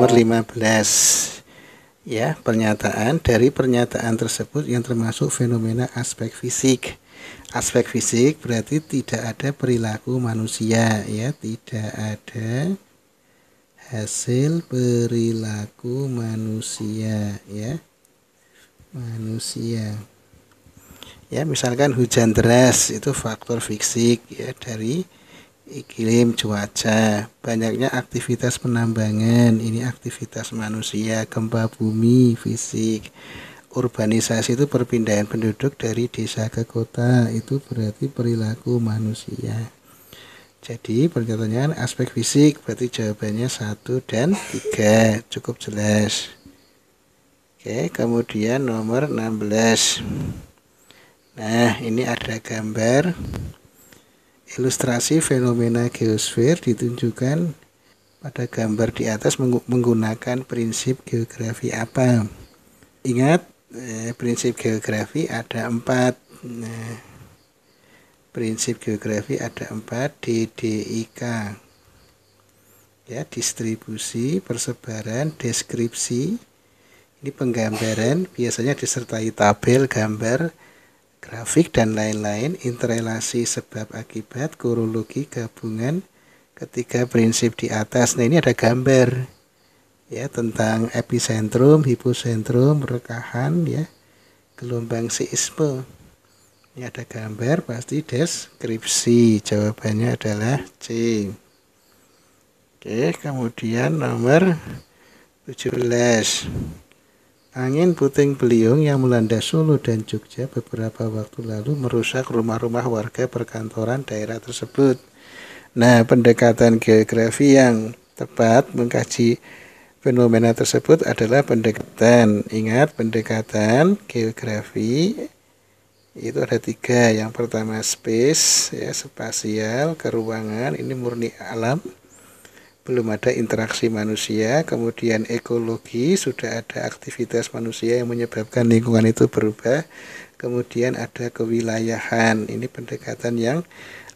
nomor 15 ya pernyataan dari pernyataan tersebut yang termasuk fenomena aspek fisik aspek fisik berarti tidak ada perilaku manusia ya tidak ada hasil perilaku manusia ya manusia ya misalkan hujan deras itu faktor fisik ya dari iklim cuaca, banyaknya aktivitas penambangan, ini aktivitas manusia, gempa bumi, fisik. Urbanisasi itu perpindahan penduduk dari desa ke kota, itu berarti perilaku manusia. Jadi pertanyaan aspek fisik berarti jawabannya satu dan tiga cukup jelas. Oke, kemudian nomor 16. Nah, ini ada gambar Ilustrasi fenomena geosfer ditunjukkan pada gambar di atas menggunakan prinsip geografi apa. Ingat, eh, prinsip geografi ada empat. Nah, prinsip geografi ada empat, DDIK. Ya, distribusi, persebaran, deskripsi. Ini penggambaran, biasanya disertai tabel, gambar, grafik dan lain-lain, interrelasi sebab akibat, kurologi gabungan ketiga prinsip di atas. Nah, ini ada gambar ya tentang epicentrum, hipocentrum, rekahan ya, gelombang seisme. Ini ada gambar pasti deskripsi. Jawabannya adalah C. Oke, kemudian nomor 17. Angin puting beliung yang melanda Solo dan Jogja beberapa waktu lalu merusak rumah-rumah warga perkantoran daerah tersebut. Nah, pendekatan geografi yang tepat mengkaji fenomena tersebut adalah pendekatan. Ingat, pendekatan geografi itu ada tiga. Yang pertama space, ya, spasial, keruangan, ini murni alam belum ada interaksi manusia, kemudian ekologi sudah ada aktivitas manusia yang menyebabkan lingkungan itu berubah, kemudian ada kewilayahan. Ini pendekatan yang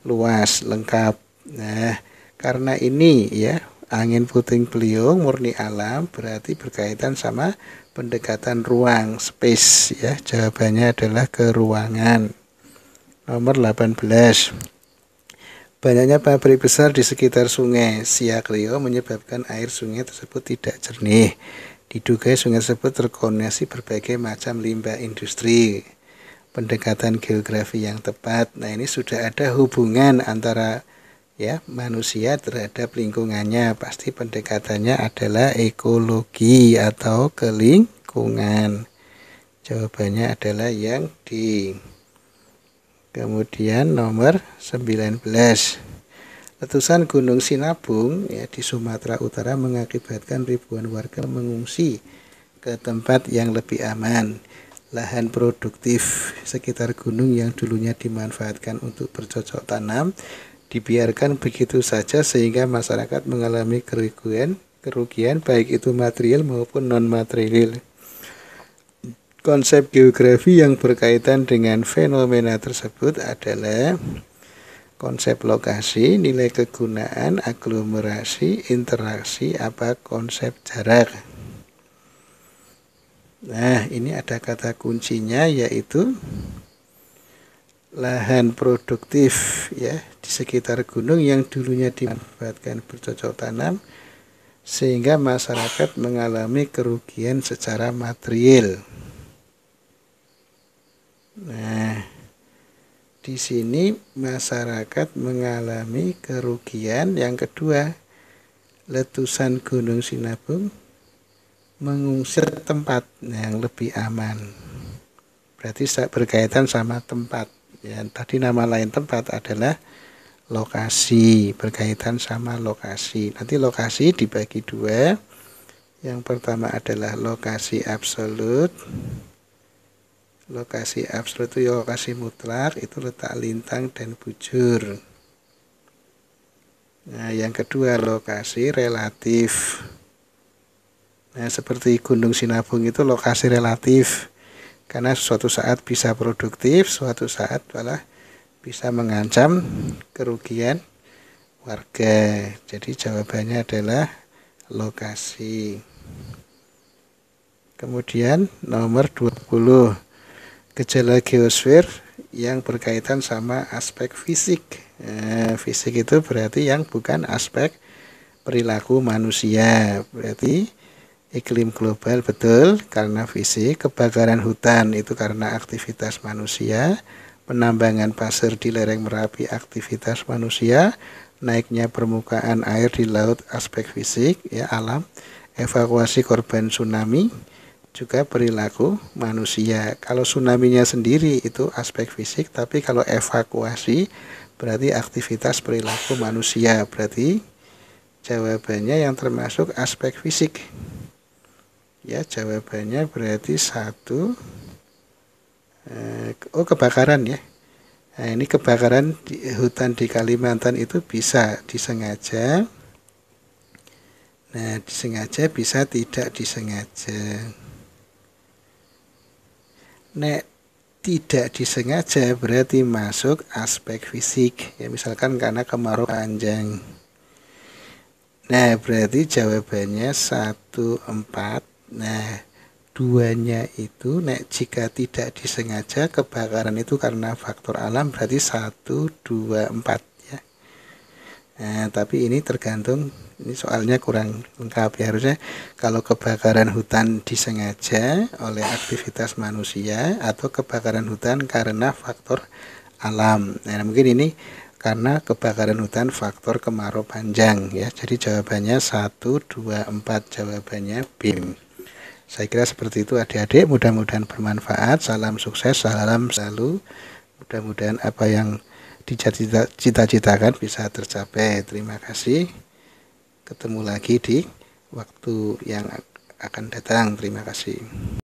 luas, lengkap. Nah, karena ini ya angin puting beliung murni alam berarti berkaitan sama pendekatan ruang space ya. Jawabannya adalah keruangan. ruangan. Nomor 18. Banyaknya pabrik besar di sekitar sungai Siak Rio menyebabkan air sungai tersebut tidak jernih. Diduga sungai tersebut terkoneksi berbagai macam limbah industri. Pendekatan geografi yang tepat. Nah, ini sudah ada hubungan antara ya manusia terhadap lingkungannya. Pasti pendekatannya adalah ekologi atau kelingkungan. Jawabannya adalah yang di Kemudian nomor 19. Letusan Gunung Sinabung ya di Sumatera Utara mengakibatkan ribuan warga mengungsi ke tempat yang lebih aman. Lahan produktif sekitar gunung yang dulunya dimanfaatkan untuk bercocok tanam dibiarkan begitu saja sehingga masyarakat mengalami kerugian kerugian baik itu material maupun non material. Konsep geografi yang berkaitan dengan fenomena tersebut adalah konsep lokasi, nilai kegunaan, aglomerasi, interaksi, apa konsep jarak. Nah, ini ada kata kuncinya yaitu lahan produktif ya di sekitar gunung yang dulunya dimanfaatkan bercocok tanam sehingga masyarakat mengalami kerugian secara material. Nah, di sini masyarakat mengalami kerugian yang kedua letusan Gunung Sinabung mengungsi tempat yang lebih aman. Berarti berkaitan sama tempat. yang tadi nama lain tempat adalah lokasi berkaitan sama lokasi. Nanti lokasi dibagi dua. Yang pertama adalah lokasi absolut lokasi absolut itu ya, lokasi mutlak itu letak lintang dan bujur nah yang kedua lokasi relatif nah seperti gunung sinabung itu lokasi relatif karena suatu saat bisa produktif suatu saat malah bisa mengancam kerugian warga jadi jawabannya adalah lokasi kemudian nomor 20 gejala geosfer yang berkaitan sama aspek fisik. Eh, fisik itu berarti yang bukan aspek perilaku manusia. Berarti iklim global betul karena fisik, kebakaran hutan itu karena aktivitas manusia, penambangan pasir di lereng Merapi aktivitas manusia, naiknya permukaan air di laut aspek fisik ya alam, evakuasi korban tsunami juga perilaku manusia. Kalau tsunami-nya sendiri itu aspek fisik, tapi kalau evakuasi berarti aktivitas perilaku manusia. Berarti jawabannya yang termasuk aspek fisik. Ya, jawabannya berarti satu. Eh, oh, kebakaran ya. Nah, ini kebakaran di hutan di Kalimantan itu bisa disengaja. Nah, disengaja bisa tidak disengaja nek tidak disengaja berarti masuk aspek fisik ya misalkan karena kemarau panjang nah berarti jawabannya satu empat. nah duanya itu nek jika tidak disengaja kebakaran itu karena faktor alam berarti satu dua empat. Nah, tapi ini tergantung ini soalnya kurang lengkap ya harusnya kalau kebakaran hutan disengaja oleh aktivitas manusia atau kebakaran hutan karena faktor alam. Nah, mungkin ini karena kebakaran hutan faktor kemarau panjang ya. Jadi jawabannya 1 2 4 jawabannya B. Saya kira seperti itu adik-adik, mudah-mudahan bermanfaat. Salam sukses, salam selalu. Mudah-mudahan apa yang dicita-citakan bisa tercapai. Terima kasih. Ketemu lagi di waktu yang akan datang. Terima kasih.